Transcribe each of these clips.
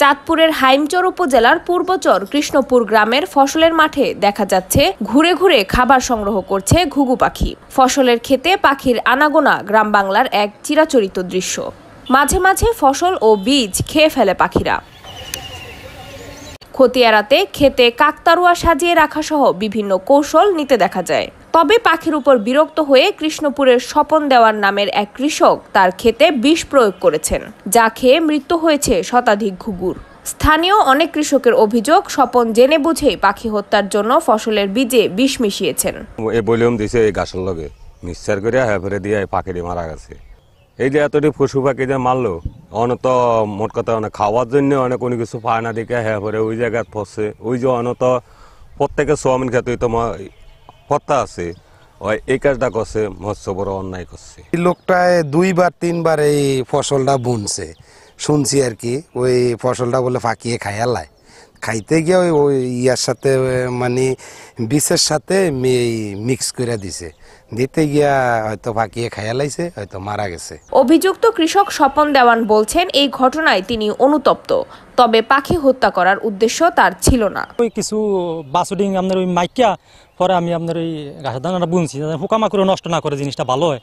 চাঁদপুরের হাইমচর উপজেলার পূর্বচর কৃষ্ণপুর গ্রামের ফসলের মাঠে দেখা যাচ্ছে ঘুরে ঘুরে খাবার সংগ্রহ করছে ঘুঘু পাখি ফসলের খেতে পাখির আনাগোনা গ্রাম বাংলার এক চিরাচরিত দৃশ্য মাঝে মাঝে ফসল ও বীজ খেয়ে ফেলে পাখিরা ক্ষতি এড়াতে খেতে কাকতারুয়া সাজিয়ে রাখাসহ বিভিন্ন কৌশল নিতে দেখা যায় তবে পাখির উপর বিরক্ত হয়ে কৃষ্ণপুরের স্বপন দেওয়ার নামের এক কৃষক তার ক্ষেতে বিষ প্রয়োগ করেছেন যা খেয়ে মৃত্যু হয়েছে শতাধিক ঘুঘুর স্থানীয় অনেক কৃষকের অভিযোগ স্বপন জেনে বুঝেই পাখি হত্যার জন্য ফসলের বীজে বিষ মিশিয়েছেন এ বলিউম দিছে এই গাছের লগে মিক্সার করে হেফেরে দিয়ে পাখিটি মারা গেছে এই যে এতটি পশু পাখি যে মারলো অনত মোট কথা অনেক মানে খাওয়ার জন্য অনেক কোনো কিছু পায় না দিকে হ্যাঁ পরে ওই জায়গায় ফসে ওই যে অনত প্রত্যেকে সোয়াবিন খেতে তোমার পত্তা আছে ওই এই কাজটা করছে মৎস্য বড় অন্যায় করছে এই লোকটায় দুইবার তিনবার এই ফসলটা বুনছে শুনছি আর কি ওই ফসলটা বলে ফাঁকিয়ে খায়ালায় খাইতে গিয়ে ওই ওই ইয়ার সাথে মানে বিষের সাথে মিক্স করে দিছে দিতে গিয়া হয়তো ফাঁকিয়ে খাইয়া লাইছে হয়তো মারা গেছে অভিযুক্ত কৃষক স্বপন দেওয়ান বলছেন এই ঘটনায় তিনি অনুতপ্ত তবে পাখি হত্যা করার উদ্দেশ্য তার ছিল না ওই কিছু বাসুডিং আপনার ওই মাইকা পরে আমি আপনার ওই গাছের দানাটা বুনছি পোকামা করে নষ্ট না করে জিনিসটা ভালো হয়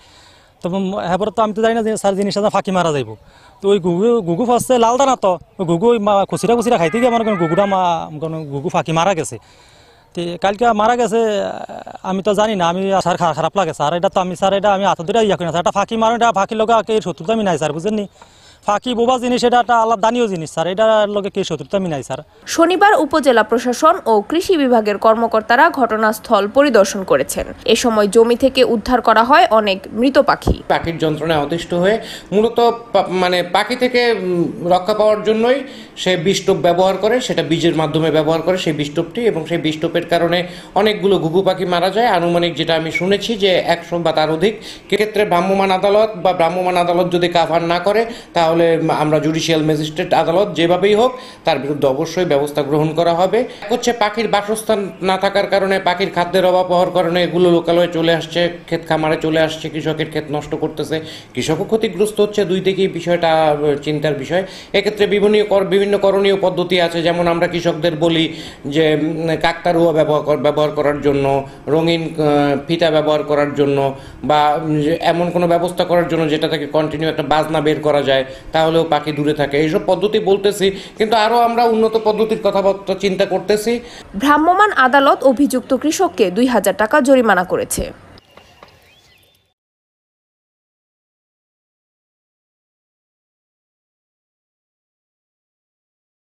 তবে হ্যাঁ তো আমি তো জানি না যে স্যার জিনিসটা ফাঁকি মারা যাইব তো ওই গুগু গুগু ফাঁসছে লাল দানা তো ওই গুগু ওই খুচিরা খুচিরা খাইতে গিয়ে আমার গুগুটা মা গুগু ফাঁকি মারা গেছে তো কালকে মারা গেছে আমি তো জানি না আমি স্যার খারাপ লাগে স্যার এটা তো আমি স্যার এটা আমি হাতে ধরে ইয়া করি না স্যার এটা ফাঁকি মারো এটা ফাঁকি লগা শত্রুতা আমি নাই স্যার বুঝেননি ফাঁকি বোবা জিনিস এটা একটা আলাদা দানীয় জিনিস স্যার এটার লোকে কি শত্রুতা মিলাই স্যার শনিবার উপজেলা প্রশাসন ও কৃষি বিভাগের কর্মকর্তারা ঘটনাস্থল পরিদর্শন করেছেন এ সময় জমি থেকে উদ্ধার করা হয় অনেক মৃত পাখি পাখির যন্ত্রণায় অতিষ্ঠ হয়ে মূলত মানে পাখি থেকে রক্ষা পাওয়ার জন্যই সে বিষ্টোপ ব্যবহার করে সেটা বীজের মাধ্যমে ব্যবহার করে সেই বিষ্টোপটি এবং সেই বিষ্টপের কারণে অনেকগুলো ঘুঘু পাখি মারা যায় আনুমানিক যেটা আমি শুনেছি যে একশো বা তার অধিক ক্ষেত্রে ভ্রাম্যমান আদালত বা ভ্রাম্যমান আদালত যদি কাভার না করে তাহলে তাহলে আমরা জুডিশিয়াল ম্যাজিস্ট্রেট আদালত যেভাবেই হোক তার বিরুদ্ধে অবশ্যই ব্যবস্থা গ্রহণ করা হবে হচ্ছে পাখির বাসস্থান না থাকার কারণে পাখির খাদ্যের অভাব হওয়ার কারণে এগুলো লোকালয়ে চলে আসছে ক্ষেত খামারে চলে আসছে কৃষকের ক্ষেত নষ্ট করতেছে কৃষকও ক্ষতিগ্রস্ত হচ্ছে দুই দিকেই বিষয়টা চিন্তার বিষয় এক্ষেত্রে বিভিন্ন বিভিন্ন করণীয় পদ্ধতি আছে যেমন আমরা কৃষকদের বলি যে কাকতা রুয়া ব্যবহার ব্যবহার করার জন্য রঙিন ফিতা ব্যবহার করার জন্য বা এমন কোনো ব্যবস্থা করার জন্য যেটা থেকে কন্টিনিউ একটা বাজনা বের করা যায় তাহলেও পাখি দূরে থাকে এইসব পদ্ধতি বলতেছি কিন্তু আরও আমরা উন্নত পদ্ধতির কথাবার্তা চিন্তা করতেছি ভ্রাম্যমান আদালত অভিযুক্ত কৃষককে দুই হাজার টাকা জরিমানা করেছে